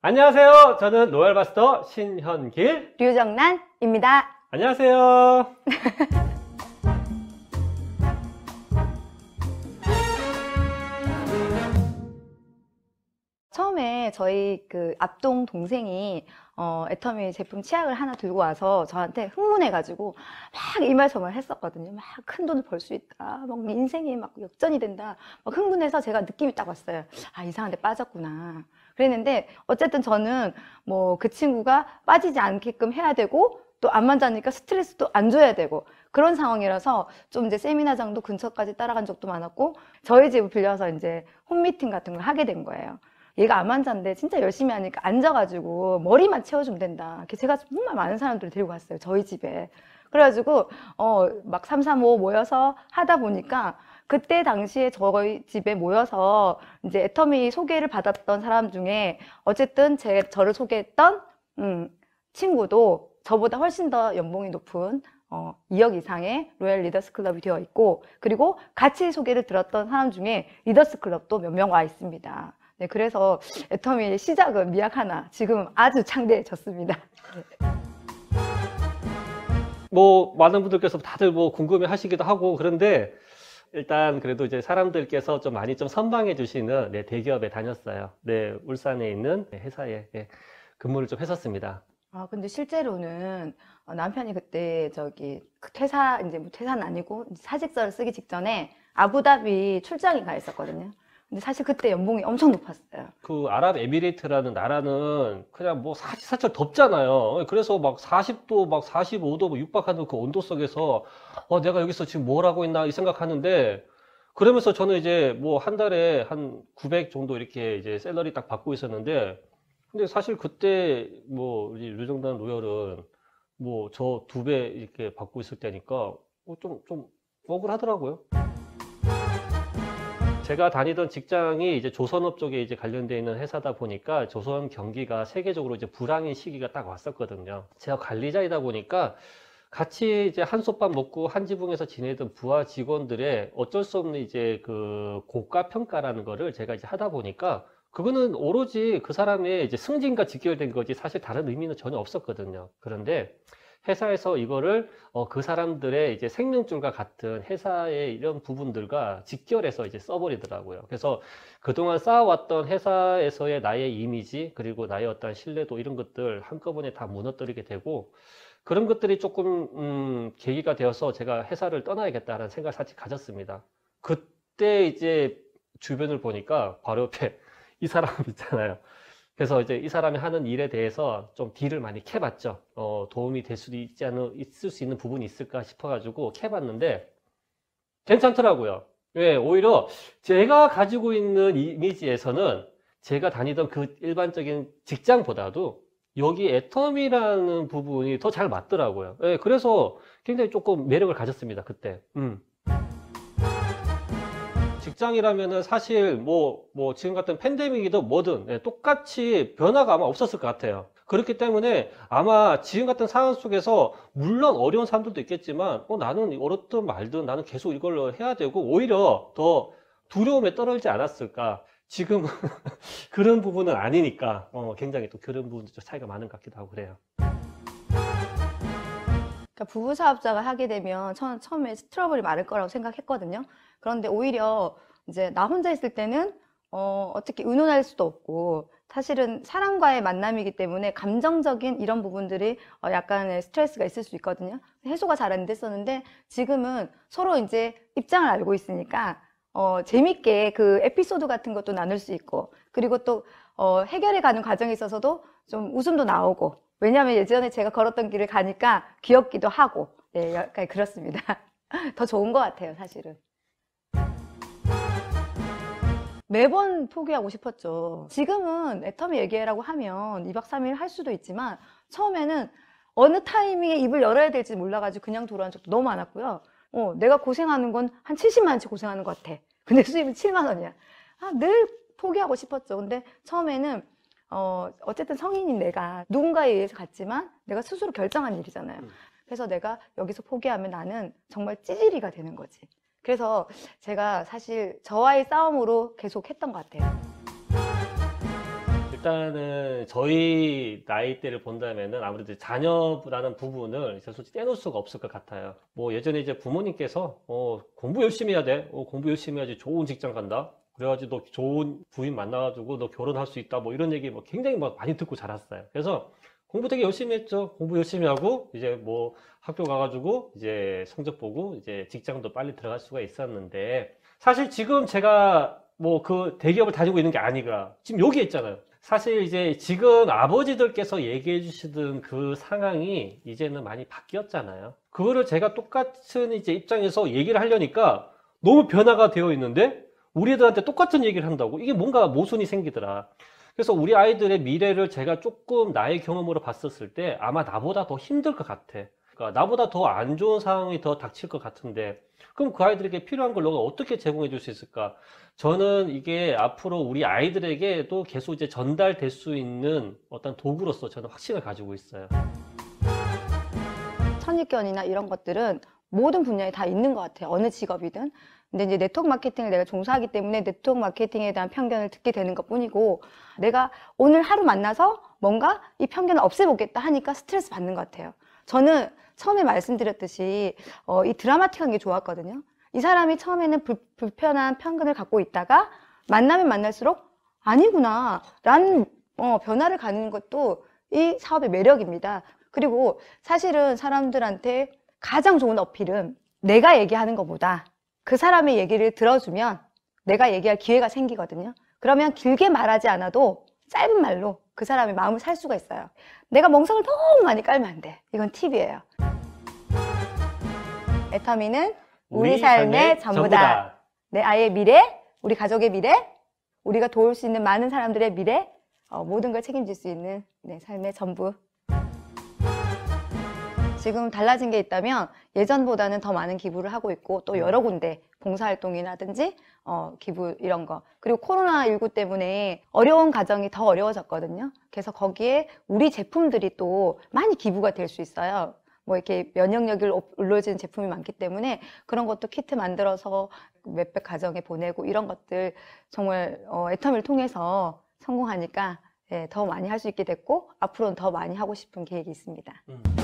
안녕하세요. 저는 로얄바스터 신현길, 류정란입니다. 안녕하세요. 처음에 저희 그 앞동 동생이 어, 애터미 제품 치약을 하나 들고 와서 저한테 흥분해가지고 막이말저말 했었거든요. 막 큰 돈을 벌 수 있다. 막 인생이 막 역전이 된다. 막 흥분해서 제가 느낌이 딱 왔어요. 아, 이상한데 빠졌구나. 그랬는데 어쨌든 저는 뭐 그 친구가 빠지지 않게끔 해야 되고 또 안 만나니까 스트레스도 안 줘야 되고 그런 상황이라서 좀 이제 세미나장도 근처까지 따라간 적도 많았고 저희 집을 빌려서 이제 홈미팅 같은 걸 하게 된 거예요. 얘가 암환자인데 진짜 열심히 하니까 앉아가지고 머리만 채워주면 된다. 제가 정말 많은 사람들을 데리고 갔어요. 저희 집에. 그래가지고 어막335 모여서 하다 보니까 그때 당시에 저희 집에 모여서 이제 애터미 소개를 받았던 사람 중에 어쨌든 제 저를 소개했던 음, 친구도 저보다 훨씬 더 연봉이 높은 어, 2억 이상의 로얄 리더스 클럽이 되어 있고 그리고 같이 소개를 들었던 사람 중에 리더스 클럽도 몇 명 와 있습니다. 네, 그래서 애터미의 시작은 미약하나 지금 아주 창대해졌습니다. 네. 뭐 많은 분들께서 다들 뭐 궁금해 하시기도 하고 그런데 일단 그래도 이제 사람들께서 좀 많이 좀 선방해 주시는 네, 대기업에 다녔어요. 네, 울산에 있는 회사에 네, 근무를 좀 했었습니다. 아 근데 실제로는 남편이 그때 저기 그 퇴사 이제 뭐 퇴사는 아니고 사직서를 쓰기 직전에 아부다비 출장이 가 있었거든요. 근데 사실 그때 연봉이 엄청 높았어요. 그아랍에미리트라는 나라는 그냥 뭐 사철 덥잖아요. 그래서 막 40도, 막 45도 뭐 육박하는 그 온도 속에서 어, 내가 여기서 지금 뭘 하고 있나 이 생각하는데 그러면서 저는 이제 뭐 한 달에 한 900 정도 이렇게 이제 셀러리 딱 받고 있었는데 근데 사실 그때 뭐 우리 류정단 로열은 뭐 저 두 배 이렇게 받고 있을 때니까 어, 좀, 좀 억울하더라고요. 제가 다니던 직장이 이제 조선업 쪽에 이제 관련되어 있는 회사다 보니까 조선 경기가 세계적으로 이제 불황인 시기가 딱 왔었거든요. 제가 관리자이다 보니까 같이 이제 한솥밥 먹고 한 지붕에서 지내던 부하 직원들의 어쩔 수 없는 이제 그 고가 평가라는 거를 제가 이제 하다 보니까 그거는 오로지 그 사람의 이제 승진과 직결된 거지 사실 다른 의미는 전혀 없었거든요. 그런데 회사에서 이거를 어, 그 사람들의 이제 생명줄과 같은 회사의 이런 부분들과 직결해서 이제 써버리더라고요. 그래서 그동안 쌓아왔던 회사에서의 나의 이미지 그리고 나의 어떤 신뢰도 이런 것들 한꺼번에 다 무너뜨리게 되고 그런 것들이 조금 음, 계기가 되어서 제가 회사를 떠나야겠다라는 생각을 사실 가졌습니다. 그때 이제 주변을 보니까 바로 옆에 이 사람 있잖아요. 그래서 이제 이 사람이 하는 일에 대해서 좀 딜을 많이 캐봤죠. 어, 도움이 될 수도 있지 않은, 있을 수 있는 부분이 있을까 싶어가지고 캐봤는데 괜찮더라고요. 왜? 예, 오히려 제가 가지고 있는 이미지에서는 제가 다니던 그 일반적인 직장보다도 여기 애텀이라는 부분이 더 잘 맞더라고요. 예, 그래서 굉장히 조금 매력을 가졌습니다. 그때. 음. 직장이라면은 사실 뭐, 뭐 지금 같은 팬데믹이든 뭐든 예, 똑같이 변화가 아마 없었을 것 같아요. 그렇기 때문에 아마 지금 같은 상황 속에서 물론 어려운 사람들도 있겠지만 어, 나는 어렵든 말든 나는 계속 이걸로 해야 되고 오히려 더 두려움에 떨어지지 않았을까. 지금은 그런 부분은 아니니까 어, 굉장히 또 그런 부분도 차이가 많은 것 같기도 하고 그래요. 그러니까 부부 사업자가 하게 되면 처, 처음에 트러블이 많을 거라고 생각했거든요. 그런데 오히려 이제 나 혼자 있을 때는 어, 어떻게 의논할 수도 없고 사실은 사람과의 만남이기 때문에 감정적인 이런 부분들이 어, 약간의 스트레스가 있을 수 있거든요. 해소가 잘 안 됐었는데 지금은 서로 이제 입장을 알고 있으니까 어, 재밌게 그 에피소드 같은 것도 나눌 수 있고 그리고 또 어, 해결해 가는 과정에 있어서도 좀 웃음도 나오고 왜냐하면 예전에 제가 걸었던 길을 가니까 귀엽기도 하고 네, 예, 약간 그, 그렇습니다. 더 좋은 것 같아요, 사실은. 매번 포기하고 싶었죠. 지금은 애터미 얘기라고 하면 2박 3일 할 수도 있지만 처음에는 어느 타이밍에 입을 열어야 될지 몰라가지고 그냥 돌아온 적도 너무 많았고요. 어, 내가 고생하는 건 한 70만 원치 고생하는 것 같아. 근데 수입은 7만 원이야. 아, 늘 포기하고 싶었죠. 근데 처음에는 어, 어쨌든 성인인 내가 누군가에 의해서 갔지만 내가 스스로 결정한 일이잖아요. 음. 그래서 내가 여기서 포기하면 나는 정말 찌질이가 되는 거지. 그래서 제가 사실 저와의 싸움으로 계속 했던 것 같아요. 일단은 저희 나이대를 본다면은 아무래도 자녀라는 부분을 솔직히 떼놓을 수가 없을 것 같아요. 뭐 예전에 이제 부모님께서 어, 공부 열심히 해야 돼. 어, 공부 열심히 해야지 좋은 직장 간다. 그래가지고 너 좋은 부인 만나가지고 너 결혼할 수 있다 뭐 이런 얘기 뭐 굉장히 막 많이 듣고 자랐어요. 그래서 공부 되게 열심히 했죠. 공부 열심히 하고 이제 뭐 학교 가가지고 이제 성적 보고 이제 직장도 빨리 들어갈 수가 있었는데 사실 지금 제가 뭐 그 대기업을 다니고 있는 게 아니라 지금 여기 있잖아요. 사실 이제 지금 아버지들께서 얘기해 주시던 그 상황이 이제는 많이 바뀌었잖아요. 그거를 제가 똑같은 이제 입장에서 얘기를 하려니까 너무 변화가 되어 있는데 우리 들한테 똑같은 얘기를 한다고 이게 뭔가 모순이 생기더라. 그래서 우리 아이들의 미래를 제가 조금 나의 경험으로 봤었을 때 아마 나보다 더 힘들 것 같아. 그러니까 나보다 더 안 좋은 상황이 더 닥칠 것 같은데 그럼 그 아이들에게 필요한 걸 너가 어떻게 제공해 줄 수 있을까? 저는 이게 앞으로 우리 아이들에게도 계속 이제 전달될 수 있는 어떤 도구로서 저는 확신을 가지고 있어요. 선입견이나 이런 것들은 모든 분야에 다 있는 것 같아요. 어느 직업이든. 근데 이제 네트워크 마케팅을 내가 종사하기 때문에 네트워크 마케팅에 대한 편견을 듣게 되는 것 뿐이고 내가 오늘 하루 만나서 뭔가 이 편견을 없애보겠다 하니까 스트레스 받는 것 같아요. 저는 처음에 말씀드렸듯이 어, 이 드라마틱한 게 좋았거든요. 이 사람이 처음에는 불, 불편한 편견을 갖고 있다가 만나면 만날수록 아니구나 라는 어, 변화를 가는 것도 이 사업의 매력입니다. 그리고 사실은 사람들한테 가장 좋은 어필은 내가 얘기하는 것보다 그 사람의 얘기를 들어주면 내가 얘기할 기회가 생기거든요. 그러면 길게 말하지 않아도 짧은 말로 그 사람의 마음을 살 수가 있어요. 내가 멍석을 너무 많이 깔면 안 돼. 이건 팁이에요. 에터미는 우리, 우리 삶의, 삶의 전부다. 전부다. 내 아이의 미래, 우리 가족의 미래, 우리가 도울 수 있는 많은 사람들의 미래, 어, 모든 걸 책임질 수 있는 내 삶의 전부. 지금 달라진 게 있다면 예전보다는 더 많은 기부를 하고 있고 또 음. 여러 군데 봉사활동이라든지 어, 기부 이런 거 그리고 코로나19 때문에 어려운 가정이 더 어려워졌거든요. 그래서 거기에 우리 제품들이 또 많이 기부가 될 수 있어요. 뭐 이렇게 면역력을 올려주는 제품이 많기 때문에 그런 것도 키트 만들어서 몇백 가정에 보내고 이런 것들 정말 어, 애텀을 통해서 성공하니까 예, 더 많이 할 수 있게 됐고 앞으로는 더 많이 하고 싶은 계획이 있습니다. 음.